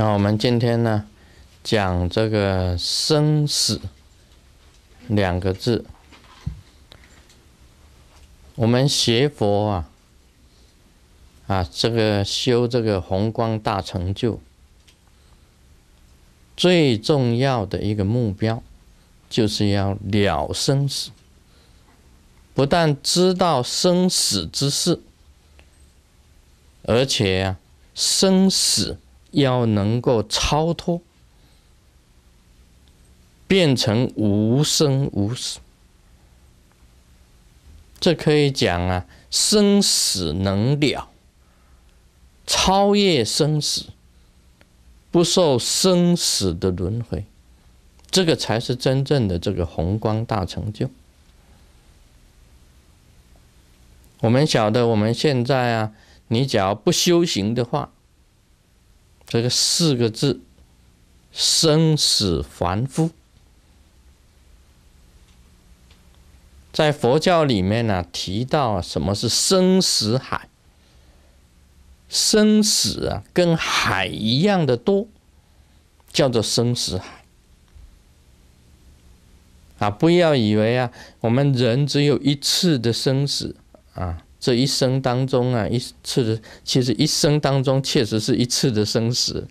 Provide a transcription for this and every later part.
那我们今天呢，讲这个生死两个字。我们学佛啊，啊，这个修这个宏光大成就，最重要的一个目标，就是要了生死。不但知道生死之事，而且啊，生死。要能够超脱，变成无生无死，这可以讲啊，生死能了，超越生死，不受生死的轮回，这个才是真正的这个宏光大成就。我们晓得，我们现在啊，你只要不修行的话。这个四个字“生死凡夫”在佛教里面呢，提到什么是生死海？生死啊，跟海一样的多，叫做生死海。啊，不要以为啊，我们人只有一次的生死啊。这一生当中啊，一次的其实一生当中确实是一次的生死，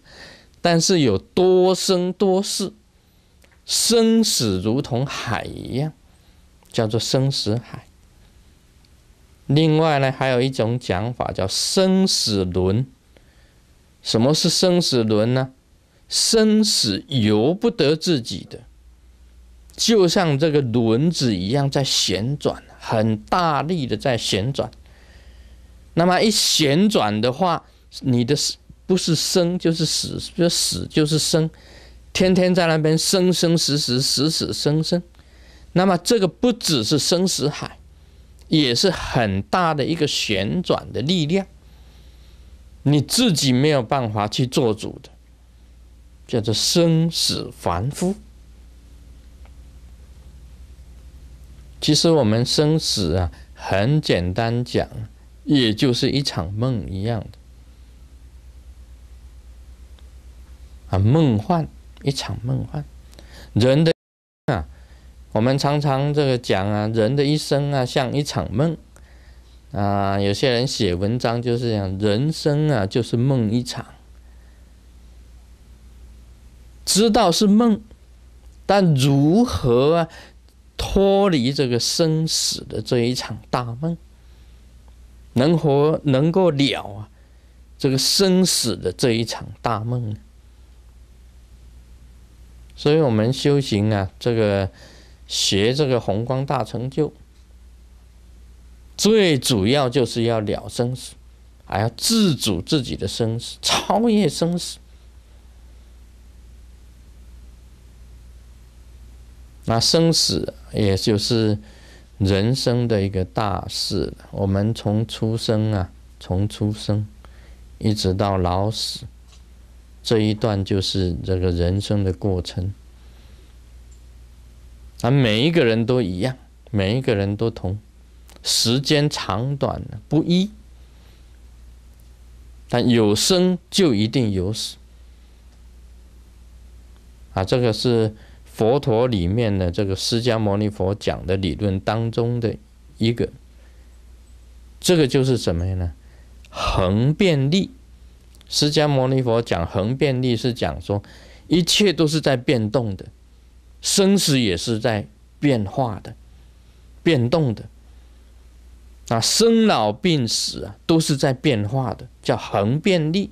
但是有多生多世，生死如同海一样，叫做生死海。另外呢，还有一种讲法叫生死轮。什么是生死轮呢？生死由不得自己的，就像这个轮子一样在旋转，很大力的在旋转。那么一旋转的话，你的不是生就是死，就死就是生，天天在那边生生死死、死死生生。那么这个不只是生死海，也是很大的一个旋转的力量，你自己没有办法去做主的，叫做生死凡夫。其实我们生死啊，很简单讲。也就是一场梦一样的啊，梦幻，一场梦幻。人的啊，我们常常这个讲啊，人的一生啊，像一场梦啊。有些人写文章就是讲人生啊，就是梦一场。知道是梦，但如何啊脱离这个生死的这一场大梦？能活，能够了啊，这个生死的这一场大梦。所以我们修行啊，这个学这个宏光大成就，最主要就是要了生死，还要自主自己的生死，超越生死。那生死，也就是。人生的一个大事，我们从出生啊，从出生一直到老死，这一段就是这个人生的过程。啊，每一个人都一样，每一个人都同，时间长短不一，但有生就一定有死。啊，这个是。佛陀里面的这个释迦牟尼佛讲的理论当中的一个，这个就是怎么样呢？恒变力。释迦牟尼佛讲恒变力是讲说，一切都是在变动的，生死也是在变化的，变动的。啊，生老病死啊，都是在变化的，叫恒变力。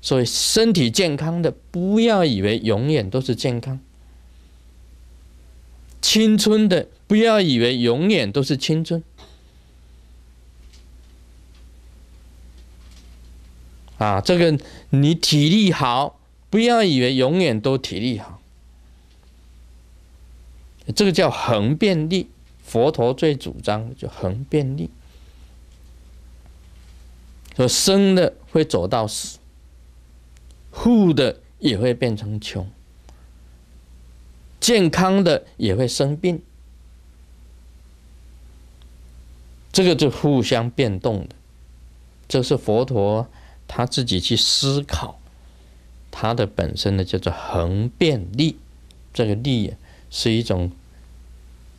所以，身体健康的不要以为永远都是健康。青春的不要以为永远都是青春，啊，这个你体力好，不要以为永远都体力好，这个叫恒变力。佛陀最主张就恒变力，说生的会走到死，富的也会变成穷。健康的也会生病，这个就互相变动的。这是佛陀他自己去思考，他的本身呢叫做恒变力，这个力是一种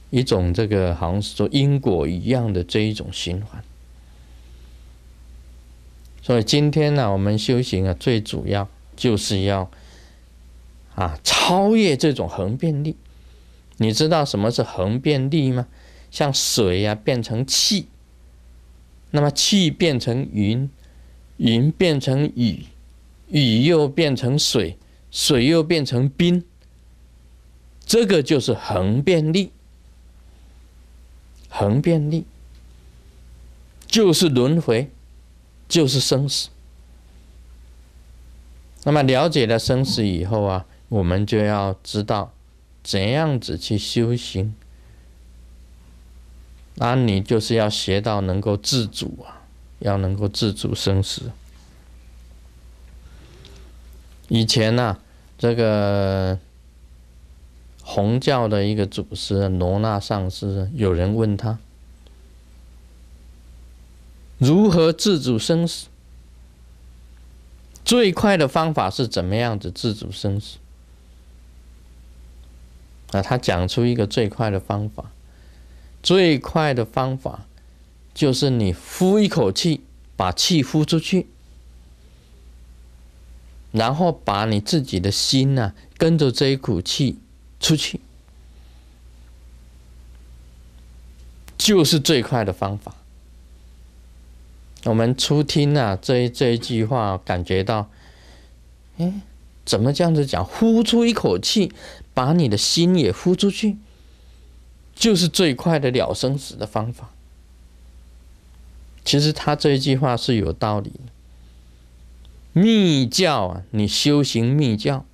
一种这个好像是说因果一样的这一种循环。所以今天呢，我们修行啊，最主要就是要。啊，超越这种恒变力，你知道什么是恒变力吗？像水呀变成气，那么气变成云，云变成雨，雨又变成水，水又变成冰，这个就是恒变力。恒变力就是轮回，就是生死。那么了解了生死以后啊。我们就要知道，怎样子去修行？那你就是要学到能够自主啊，要能够自主生死。以前呢，这个红教的一个祖师罗那上师，有人问他如何自主生死？最快的方法是怎么样子自主生死？那他讲出一个最快的方法，最快的方法就是你呼一口气，把气呼出去，然后把你自己的心呐跟着这一口气出去，就是最快的方法。我们初听啊这这一句话，感觉到，哎，怎么这样子讲？呼出一口气。把你的心也呼出去，就是最快的了生死的方法。其实他这一句话是有道理。的。密教啊，你修行密教，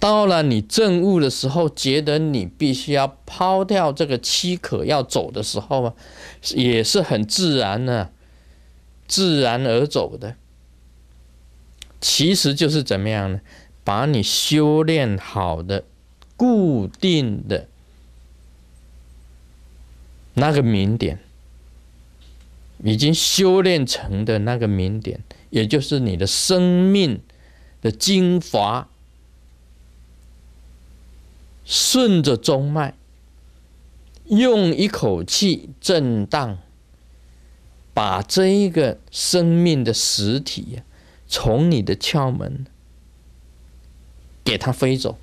到了你证悟的时候，觉得你必须要抛掉这个七可要走的时候啊，也是很自然的，自然而走的。其实就是怎么样呢？把你修炼好的、固定的那个明点，已经修炼成的那个明点，也就是你的生命的精华，顺着中脉，用一口气震荡，把这一个生命的实体从你的窍门。给它飞走，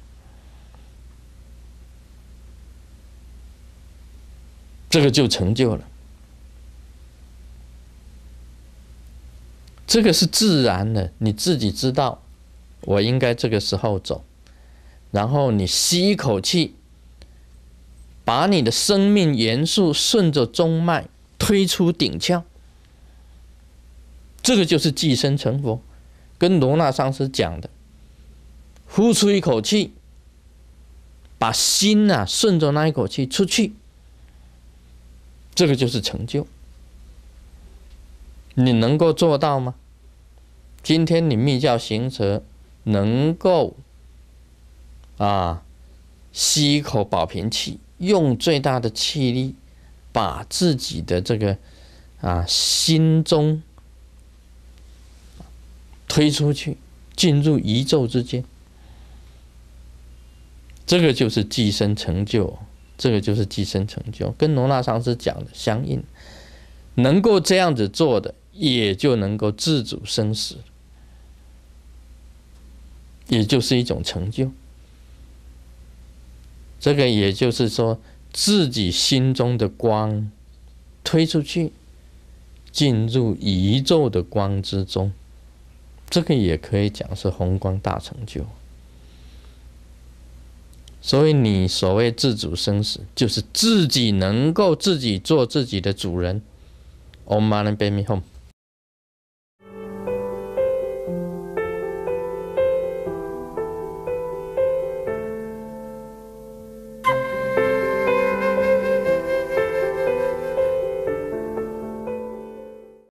这个就成就了。这个是自然的，你自己知道。我应该这个时候走，然后你吸一口气，把你的生命元素顺着中脉推出顶窍，这个就是寄生成佛，跟罗纳上师讲的。呼出一口气，把心呐顺着那一口气出去，这个就是成就。你能够做到吗？今天你密教行者能够啊吸一口保平气，用最大的气力把自己的这个啊心中推出去，进入宇宙之间。这个就是寄生成就，这个就是寄生成就，跟罗纳上师讲的相应。能够这样子做的，也就能够自主生死，也就是一种成就。这个也就是说，自己心中的光推出去，进入宇宙的光之中，这个也可以讲是宏光大成就。所以，你所谓自主生死，就是自己能够自己做自己的主人。